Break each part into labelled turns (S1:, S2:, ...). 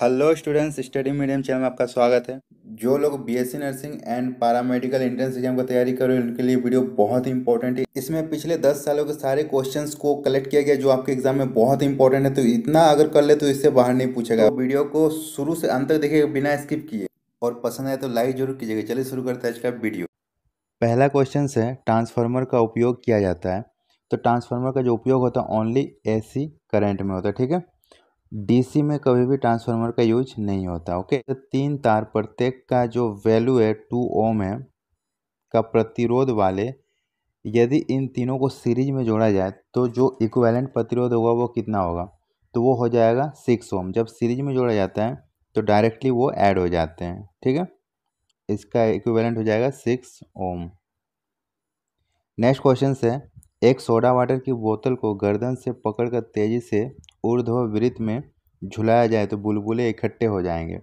S1: hello students study medium channel में आपका स्वागत है जो लोग BSc nursing and paramedical entrance exam का तैयारी कर रहे हैं उनके लिए वीडियो बहुत ही इंपॉर्टेंट है इसमें पिछले दस सालों के सारे क्वेश्चंस को कलेक्ट किया गया जो आपके एग्जाम में बहुत इंपॉर्टेंट है तो इतना अगर कर ले तो इससे बाहर नहीं पूछेगा तो वीडियो को शुरू से अंत तक देखिएगा बिना स्किप किए और पसंद आए तो लाइक जरूर कीजिएगा चलिए शुरू करते हैं आज का वीडियो पहला क्वेश्चन है ट्रांसफार्मर का उपयोग किया जाता है तो ट्रांसफार्मर का जो उपयोग होता है ओनली ए करंट में होता है ठीक है डीसी में कभी भी ट्रांसफार्मर का यूज नहीं होता ओके तो तीन तार प्रत्येक का जो वैल्यू है टू ओम है का प्रतिरोध वाले यदि इन तीनों को सीरीज में जोड़ा जाए तो जो इक्वेलेंट प्रतिरोध होगा वो कितना होगा तो वो हो जाएगा सिक्स ओम जब सीरीज में जोड़ा जाता है तो डायरेक्टली वो ऐड हो जाते हैं ठीक है इसका इक्वेलेंट हो जाएगा सिक्स ओम नेक्स्ट क्वेश्चन है एक सोडा वाटर की बोतल को गर्दन से पकड़कर तेज़ी से ऊर्ध्वृत्त में झुलाया जाए तो बुलबुले इकट्ठे हो जाएंगे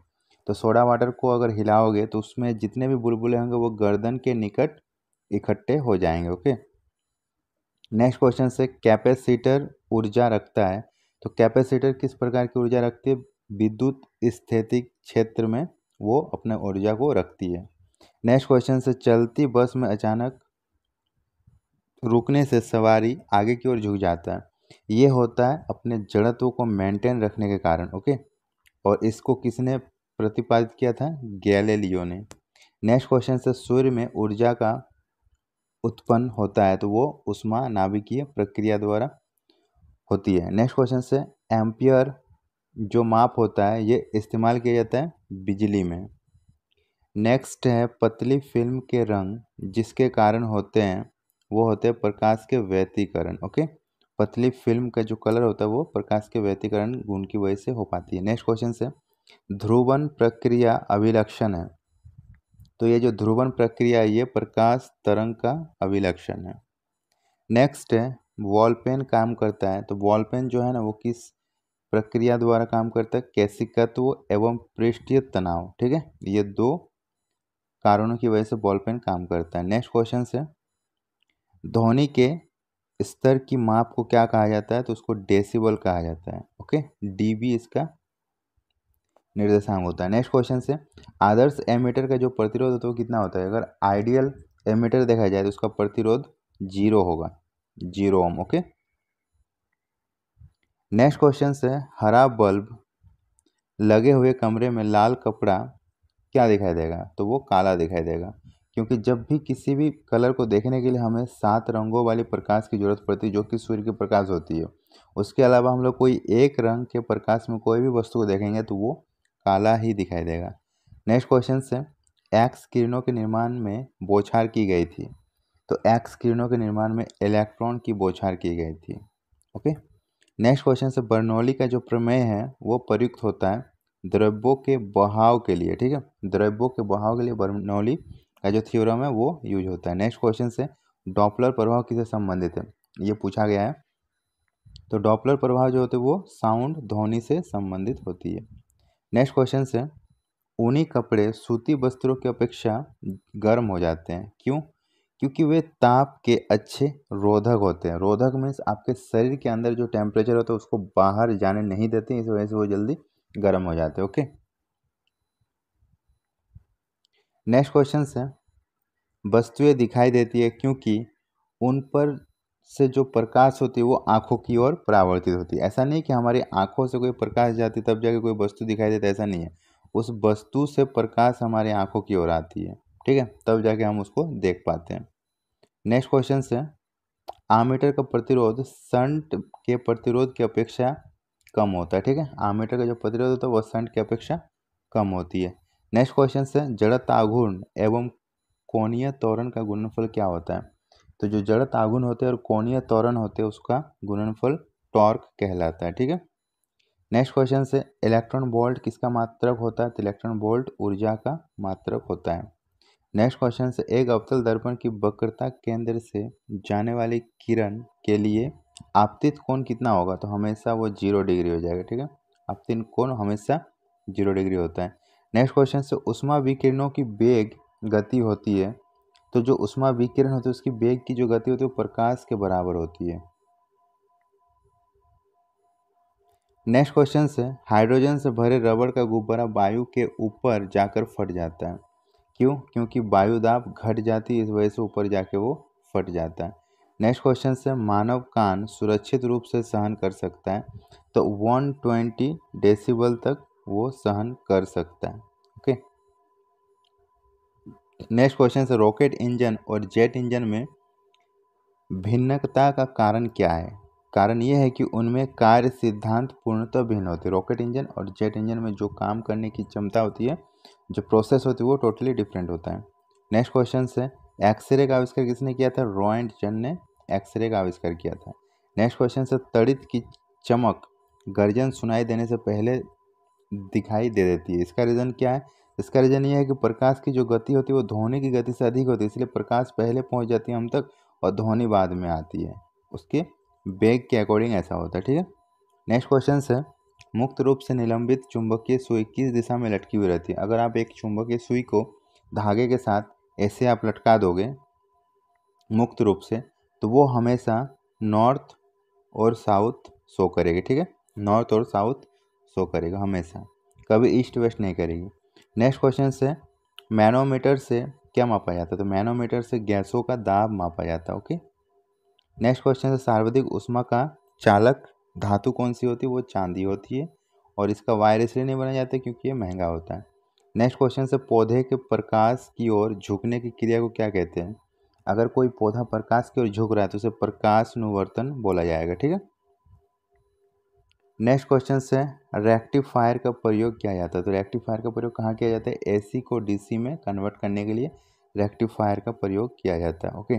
S1: तो सोडा वाटर को अगर हिलाओगे तो उसमें जितने भी बुलबुले होंगे वो गर्दन के निकट इकट्ठे हो जाएंगे ओके नेक्स्ट क्वेश्चन से कैपेसिटर ऊर्जा रखता है तो कैपेसिटर किस प्रकार की ऊर्जा रखती है विद्युत स्थितिक क्षेत्र में वो अपने ऊर्जा को रखती है नेक्स्ट क्वेश्चन से चलती बस में अचानक रुकने से सवारी आगे की ओर झुक जाता है ये होता है अपने जड़त्व को मेंटेन रखने के कारण ओके और इसको किसने प्रतिपादित किया था गैलेलियो ने नेक्स्ट क्वेश्चन से सूर्य में ऊर्जा का उत्पन्न होता है तो वो उष्मा नाभिकीय प्रक्रिया द्वारा होती है नेक्स्ट क्वेश्चन से एम्पियर जो माप होता है ये इस्तेमाल किया जाता है बिजली में नेक्स्ट है पतली फिल्म के रंग जिसके कारण होते हैं वो होते हैं प्रकाश के व्यतीकरण ओके पतली फिल्म का जो कलर होता है वो प्रकाश के व्यतीकरण गुण की वजह से हो पाती है नेक्स्ट क्वेश्चन से ध्रुवन प्रक्रिया अभिलक्षण है तो ये जो ध्रुवन प्रक्रिया है ये प्रकाश तरंग का अभिलक्षण है नेक्स्ट है वॉल पेन काम करता है तो वॉल पेन जो है ना वो किस प्रक्रिया द्वारा काम करता है कैसिकत्व एवं पृष्ठीय तनाव ठीक है ये दो कारणों की वजह से बॉल पेन काम करता है नेक्स्ट क्वेश्चन से ध्वनि के स्तर की माप को क्या कहा जाता है तो उसको डेसिबल कहा जाता है ओके डीबी इसका निर्देशांक होता है नेक्स्ट क्वेश्चन से आदर्श एमीटर का जो प्रतिरोध होता है वो कितना होता है अगर आइडियल एमीटर देखा जाए तो उसका प्रतिरोध जीरो होगा zero ohm okay next question से हरा बल्ब लगे हुए कमरे में लाल कपड़ा क्या दिखाई देगा तो वो काला दिखाई देगा क्योंकि जब भी किसी भी कलर को देखने के लिए हमें सात रंगों वाली प्रकाश की ज़रूरत पड़ती है जो कि सूर्य की प्रकाश होती है उसके अलावा हम लोग कोई एक रंग के प्रकाश में कोई भी वस्तु को देखेंगे तो वो काला ही दिखाई देगा नेक्स्ट क्वेश्चन से एक्स किरणों के निर्माण में बोछार की गई थी तो एक्स किरणों के निर्माण में इलेक्ट्रॉन की बोछार की गई थी ओके नेक्स्ट क्वेश्चन से बर्नौली का जो प्रमेय है वो प्रयुक्त होता है द्रव्यों के बहाव के लिए ठीक है द्रव्यों के बहाव के लिए बर्नौली का जो थ्योरम है वो यूज होता है नेक्स्ट क्वेश्चन से डॉपलर प्रभाव किससे संबंधित है ये पूछा गया है तो डॉपलर प्रभाव जो होते हैं वो साउंड ध्वनि से संबंधित होती है नेक्स्ट क्वेश्चन से ऊनी कपड़े सूती वस्त्रों की अपेक्षा गर्म हो जाते हैं क्यों क्योंकि वे ताप के अच्छे रोधक होते हैं रोधक मीन्स आपके शरीर के अंदर जो टेम्परेचर होता है उसको बाहर जाने नहीं देते इस वजह से वो जल्दी गर्म हो जाते हैं ओके नेक्स्ट क्वेश्चन है वस्तुएं दिखाई देती है क्योंकि उन पर से जो प्रकाश होती है वो आंखों की ओर परावर्तित होती है ऐसा नहीं कि हमारी आंखों से कोई प्रकाश जाती तब जाके कोई वस्तु दिखाई देता ऐसा नहीं है उस वस्तु से प्रकाश हमारे आंखों की ओर आती है ठीक है तब जाके हम उसको देख पाते हैं नेक्स्ट क्वेश्चन से आमीटर का प्रतिरोध संट के प्रतिरोध की अपेक्षा कम होता है ठीक है आमीटर का जो प्रतिरोध होता है वह संट की अपेक्षा कम होती है नेक्स्ट क्वेश्चन है जड़त आघूर्ण एवं कोणीय तोरण का गुणनफल क्या होता है तो जो जड़त आघूर्ण होते हैं और कोणीय तोरण होते हैं उसका गुणनफल टॉर्क कहलाता है ठीक है नेक्स्ट क्वेश्चन से इलेक्ट्रॉन बोल्ट किसका मात्रक होता है तो इलेक्ट्रॉन बोल्ट ऊर्जा का मात्रक होता है नेक्स्ट क्वेश्चन से एक अवतल दर्पण की वक्रता केंद्र से जाने वाली किरण के लिए आपतित कोण कितना होगा तो हमेशा वो जीरो डिग्री हो जाएगा ठीक है आपतित कोण हमेशा जीरो डिग्री होता है नेक्स्ट क्वेश्चन से उष्मा विकिरणों की वेग गति होती है तो जो उष्मा विकिरण होती है उसकी वेग की जो गति होती है वो प्रकाश के बराबर होती है नेक्स्ट क्वेश्चन से हाइड्रोजन से भरे रबड़ का गुब्बारा वायु के ऊपर जाकर फट जाता है क्यों क्योंकि वायुदाब घट जाती है इस वजह से ऊपर जाके वो फट जाता है नेक्स्ट क्वेश्चन से मानव कान सुरक्षित रूप से सहन कर सकता है तो 120 डेसिबल तक वो सहन कर सकता है ओके नेक्स्ट क्वेश्चन से रॉकेट इंजन और जेट इंजन में भिन्नता का कारण क्या है कारण यह है कि उनमें कार्य सिद्धांत पूर्णतः भिन्न होते हैं रॉकेट इंजन और जेट इंजन में जो काम करने की क्षमता होती है जो प्रोसेस होती है वो टोटली डिफरेंट होता है नेक्स्ट क्वेश्चन से एक्सरे का आविष्कार किसने किया था रॉयंट जन ने एक्सरे का आविष्कार किया था नेक्स्ट क्वेश्चन से तड़ित की चमक गर्जन सुनाई देने से पहले दिखाई दे देती है इसका रीज़न क्या है इसका रीज़न ये है कि प्रकाश की जो गति होती है वो ध्वनि की गति से अधिक होती है इसलिए प्रकाश पहले पहुँच जाती है हम तक और ध्वनि बाद में आती है उसके बेग के अकॉर्डिंग ऐसा होता है ठीक है नेक्स्ट क्वेश्चन है मुक्त रूप से निलंबित चुंबकीय सुई किस दिशा में लटकी हुई रहती है अगर आप एक चुंबकीय सुई को धागे के साथ ऐसे आप लटका दोगे मुक्त रूप से तो वो हमेशा नॉर्थ और साउथ शो करेगी ठीक है नॉर्थ और साउथ शो करेगा हमेशा कभी ईस्ट वेस्ट नहीं करेगी नेक्स्ट क्वेश्चन से मैनोमीटर से क्या मापा जाता है तो मैनोमीटर से गैसों का दाब मापा जाता है ओके नेक्स्ट क्वेश्चन से सार्वधिक उष्मा का चालक धातु कौन सी होती है वो चांदी होती है और इसका वायर इसलिए नहीं बनाया जाता क्योंकि ये महंगा होता है नेक्स्ट क्वेश्चन से पौधे के प्रकाश की ओर झुकने की क्रिया को क्या कहते हैं अगर कोई पौधा प्रकाश की ओर झुक रहा है तो उसे प्रकाश अनुवर्तन बोला जाएगा ठीक है नेक्स्ट क्वेश्चन है रेक्टिफायर का प्रयोग किया जाता है तो रेक्टिफायर का प्रयोग कहाँ किया जाता है एसी को डीसी में कन्वर्ट करने के लिए रेक्टिफायर का प्रयोग किया जाता है ओके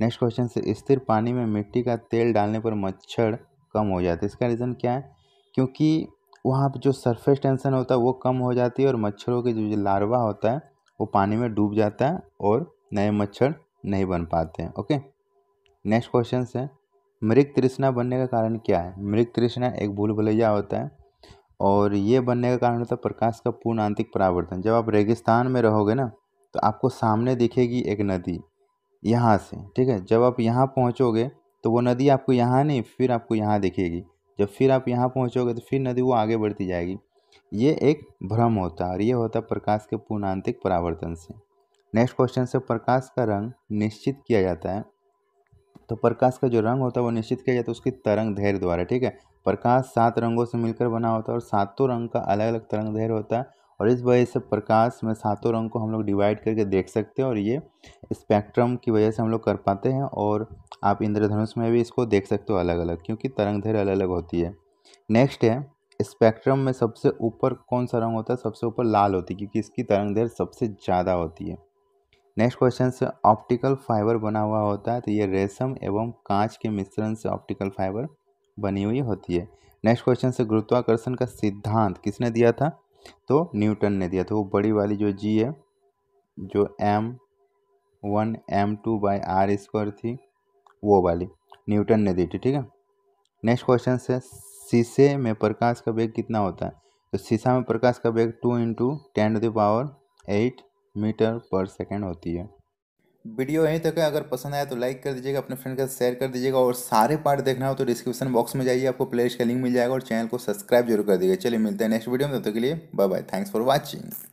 S1: नेक्स्ट क्वेश्चन से स्थिर पानी में मिट्टी का तेल डालने पर मच्छर कम हो जाते इसका रीज़न क्या है क्योंकि वहाँ पर जो सरफेस टेंशन होता है वो कम हो जाती है और मच्छरों के जो लार्वा होता है वो पानी में डूब जाता है और नए मच्छर नहीं बन पाते हैं ओके नेक्स्ट क्वेश्चन है मृग तृष्णा बनने का कारण क्या है मृग तृष्णा एक भूल भलैया होता है और ये बनने का कारण होता है प्रकाश का पूर्ण आंतरिक परावर्तन जब आप रेगिस्तान में रहोगे ना तो आपको सामने दिखेगी एक नदी यहाँ से ठीक है जब आप यहाँ पहुँचोगे तो वो नदी आपको यहाँ नहीं फिर आपको यहाँ दिखेगी जब फिर आप यहाँ पहुँचोगे तो फिर नदी वो आगे बढ़ती जाएगी ये एक भ्रम होता है और ये होता है प्रकाश के पूर्णांतिक परावर्तन से नेक्स्ट क्वेश्चन से प्रकाश का रंग निश्चित किया जाता है तो प्रकाश का जो रंग होता है वो निश्चित किया जाता है उसकी तरंग धैर्य द्वारा ठीक है प्रकाश सात रंगों से मिलकर बना होता है और सातों रंग का अलग अलग तरंग धैर्य होता है और इस वजह से प्रकाश में सातों रंग को हम लोग डिवाइड करके देख सकते हैं और ये स्पेक्ट्रम की वजह से हम लोग कर पाते हैं और आप इंद्रधनुष में भी इसको देख सकते हो अलग अलग क्योंकि तरंग धैर्य अलग अलग होती है नेक्स्ट है स्पेक्ट्रम में सबसे ऊपर कौन सा रंग होता है सबसे ऊपर लाल होती है क्योंकि इसकी तरंग धैर्य सबसे ज़्यादा होती है नेक्स्ट क्वेश्चन से ऑप्टिकल फाइबर बना हुआ होता है तो ये रेशम एवं कांच के मिश्रण से ऑप्टिकल फाइबर बनी हुई होती है नेक्स्ट क्वेश्चन से गुरुत्वाकर्षण का सिद्धांत किसने दिया था तो न्यूटन ने दिया था तो वो बड़ी वाली जो जी है जो M one M two by R square थी वो वाली न्यूटन ने दी थी ठीक है नेक्स्ट क्वेश्चन से शीशे में प्रकाश का वेग कितना होता है तो शीशा में प्रकाश का वेग two into ten to power eight metre पर सेकेंड होती है वीडियो यहीं तक है अगर पसंद आया तो लाइक कर दीजिएगा अपने फ्रेंड का शेयर कर दीजिएगा और सारे पार्ट देखना हो तो डिस्क्रिप्शन बॉक्स में जाइए आपको प्लेलिस्ट का लिंक मिल जाएगा और चैनल को सब्सक्राइब जरूर कर दीजिएगा चलिए मिलते हैं नेक्स्ट वीडियो में तब तक तो के लिए bye bye thanks for watching